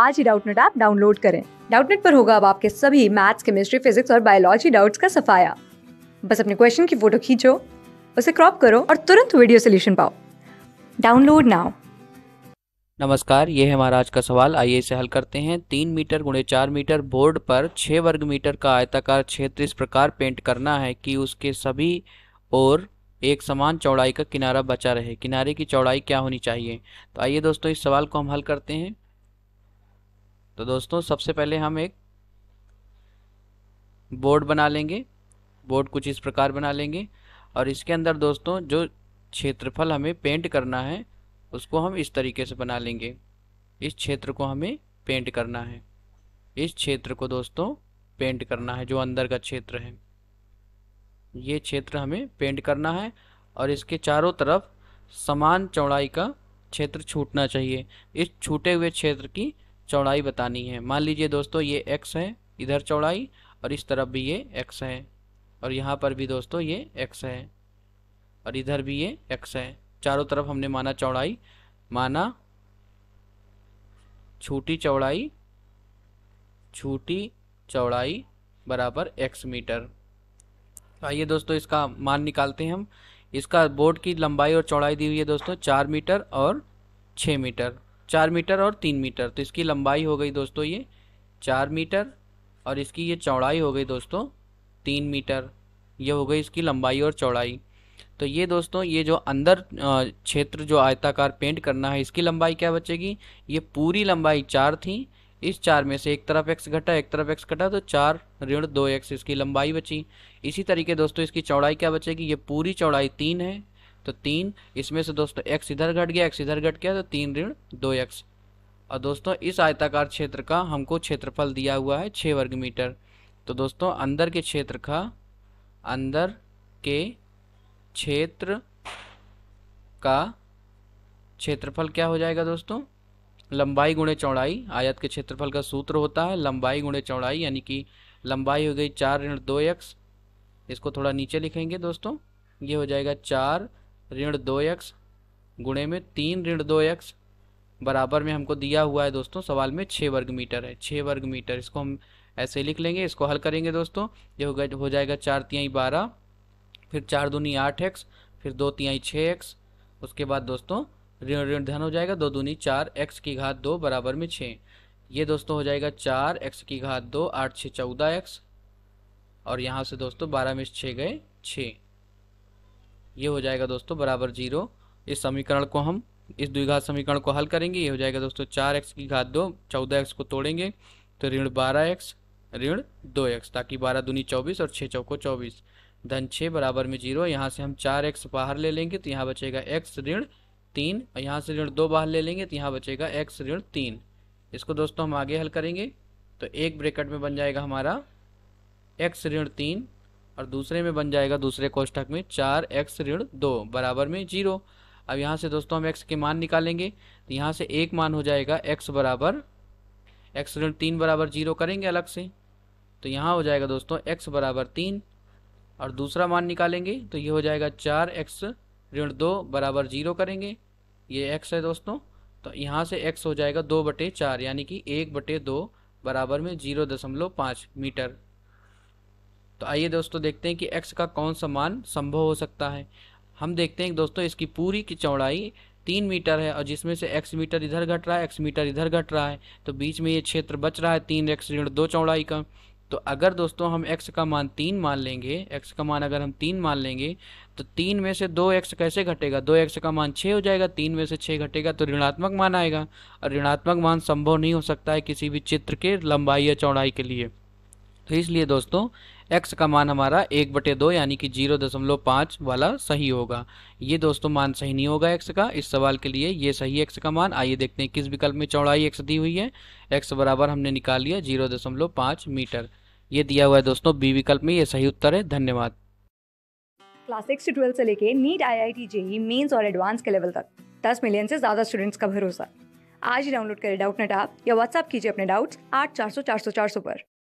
आज ही Doubtnet app download करें डाउटनेट पर होगा अब आपके सभी मैथ्स केमिस्ट्री फिजिक्स और बायोलॉजी डाउट्स का सफाया बस अपने क्वेश्चन की फोटो खींचो उसे क्रॉप करो और तुरंत वीडियो सोल्यूशन पाओ डाउनलोड नाउ नमस्कार ये हमारा आज का सवाल आइए इसे हल करते हैं तीन मीटर गुणे चार मीटर बोर्ड पर छः वर्ग मीटर का आयताकार क्षेत्र इस प्रकार पेंट करना है कि उसके सभी ओर एक समान चौड़ाई का किनारा बचा रहे किनारे की चौड़ाई क्या होनी चाहिए तो आइए दोस्तों इस सवाल को हम हल करते हैं तो दोस्तों सबसे पहले हम एक बोर्ड बना लेंगे बोर्ड कुछ इस प्रकार बना लेंगे और इसके अंदर दोस्तों जो क्षेत्रफल हमें पेंट करना है उसको हम इस तरीके से बना लेंगे इस क्षेत्र को हमें पेंट करना है इस क्षेत्र को दोस्तों पेंट करना है जो अंदर का क्षेत्र है ये क्षेत्र हमें पेंट करना है और इसके चारों तरफ समान चौड़ाई का क्षेत्र छूटना चाहिए इस छूटे हुए क्षेत्र की चौड़ाई बतानी है मान लीजिए दोस्तों ये एक्स है इधर चौड़ाई और इस तरफ भी ये एक्स है और यहाँ पर भी दोस्तों ये एक्स है और इधर भी ये एक्स है चारों तरफ हमने माना चौड़ाई माना छोटी चौड़ाई छोटी चौड़ाई बराबर एक्स मीटर आइए दोस्तों इसका मान निकालते हैं हम इसका बोर्ड की लंबाई और चौड़ाई दी हुई है दोस्तों चार मीटर और छः मीटर चार मीटर और तीन मीटर तो इसकी लंबाई हो गई दोस्तों ये चार मीटर और इसकी ये चौड़ाई हो गई दोस्तों तीन मीटर ये हो गई इसकी लंबाई और चौड़ाई तो ये दोस्तों ये जो अंदर क्षेत्र जो आयताकार पेंट करना है इसकी लंबाई क्या बचेगी ये पूरी लंबाई चार थी इस चार में से एक तरफ एक्स घटा एक तरफ एक्स घटा तो चार ऋण दो एक्स इसकी लंबाई बची इसी तरीके दोस्तों इसकी चौड़ाई क्या बचेगी ये पूरी चौड़ाई तीन है तो तीन इसमें से दोस्तों एक्स इधर घट गया एक्स इधर घट गया तो तीन ऋण दो एक्स और दोस्तों इस आयताकार क्षेत्र का हमको क्षेत्रफल दिया हुआ है छः वर्ग मीटर तो दोस्तों अंदर के क्षेत्र का अंदर के क्षेत्र का क्षेत्रफल क्या हो जाएगा दोस्तों लंबाई गुणे चौड़ाई आयत के क्षेत्रफल का सूत्र होता है लंबाई गुणे चौड़ाई यानी कि लंबाई हो गई चार ऋण दो एक्स इसको थोड़ा नीचे लिखेंगे दोस्तों ये हो जाएगा चार ऋण दो एक्स गुणे में तीन ऋण दो एक्स बराबर में हमको दिया हुआ है दोस्तों सवाल में छः वर्ग मीटर है छः वर्ग मीटर इसको हम ऐसे लिख लेंगे इसको हल करेंगे दोस्तों ये होगा हो जाएगा चार तिहाई बारह फिर चार दूनी आठ एक्स फिर दो तिहाई छः एक्स उसके बाद दोस्तों ऋण ऋण धन हो जाएगा दो दूनी चार एक्स की घात दो बराबर में छः ये दोस्तों हो जाएगा चार एक्स की घात दो आठ छः चौदह एक्स और यहाँ से दोस्तों बारह में छः गए छः ये हो जाएगा दोस्तों बराबर जीरो इस समीकरण को हम इस द्विघात समीकरण को हल करेंगे ये हो जाएगा दोस्तों चार एक्स की घात दो चौदह एक्स को तोड़ेंगे तो ऋण बारह एक्स ऋण दो एक्स ताकि बारह दूनी चौबीस और छः चौको चौबीस धन छः बराबर में जीरो यहाँ से हम चार एक्स बाहर ले लेंगे तो यहाँ बचेगा एक्स ऋण तीन और यहाँ से ऋण दो बाहर ले लेंगे तो यहाँ बचेगा एक्स ऋण तीन इसको दोस्तों हम आगे हल करेंगे तो एक ब्रेकेट में बन जाएगा हमारा एक्स ऋण तीन और दूसरे में बन जाएगा दूसरे कोष्ठक में चार एक्स ऋण दो बराबर में जीरो अब यहाँ से दोस्तों हम एक्स के मान निकालेंगे तो यहाँ से एक मान हो जाएगा एक्स बराबर एक्स ऋण तीन बराबर जीरो करेंगे अलग से तो यहाँ हो जाएगा दोस्तों एक्स बराबर तीन और दूसरा मान निकालेंगे तो ये हो जाएगा चार एक्स ऋण दो बराबर जीरो करेंगे ये एक्स है दोस्तों तो यहाँ से एक्स हो जाएगा दो बटे चार यानी कि एक बटे दो बराबर में जीरो दशमलव पाँच मीटर तो आइए दोस्तों देखते हैं कि एक्स का कौन सा मान संभव हो सकता है हम देखते हैं दोस्तों इसकी पूरी की चौड़ाई तीन मीटर है और जिसमें से एक्स मीटर इधर घट रहा है एक्स मीटर इधर घट रहा है तो बीच में ये क्षेत्र बच रहा है तीन एक्स ऋण दो चौड़ाई का तो अगर दोस्तों हम एक्स का मान तीन मान लेंगे एक्स का मान अगर हम तीन मान लेंगे तो तीन में से दो एक्स कैसे घटेगा दो एक्स का मान छः हो जाएगा तीन में से छः घटेगा तो ऋणात्मक मान आएगा और ऋणात्मक मान संभव नहीं हो सकता है किसी भी चित्र के लंबाई या चौड़ाई के लिए तो इसलिए दोस्तों x का मान हमारा एक बटे दो यानी कि जीरो दशमलव पाँच वाला सही होगा ये दोस्तों मान सही नहीं होगा x का इस सवाल के लिए ये सही x का मान आइए देखते हैं किस विकल्प में चौड़ाई x दी हुई है x बराबर हमने निकाल लिया जीरो दशमलव पाँच मीटर ये दिया हुआ है दोस्तों बी विकल्प में ये सही उत्तर है धन्यवाद क्लास सिक्स से ट्वेल्थ से लेके NEET I I T JEE mains और एडवांस के लेवल तक दस मिलियन से ज़्यादा स्टूडेंट्स का भरोसा आज ही डाउनलोड करें डाउट नेट आप या व्हाट्सअप कीजिए अपने डाउट्स आठ चार सौ चार सौ चार सौ पर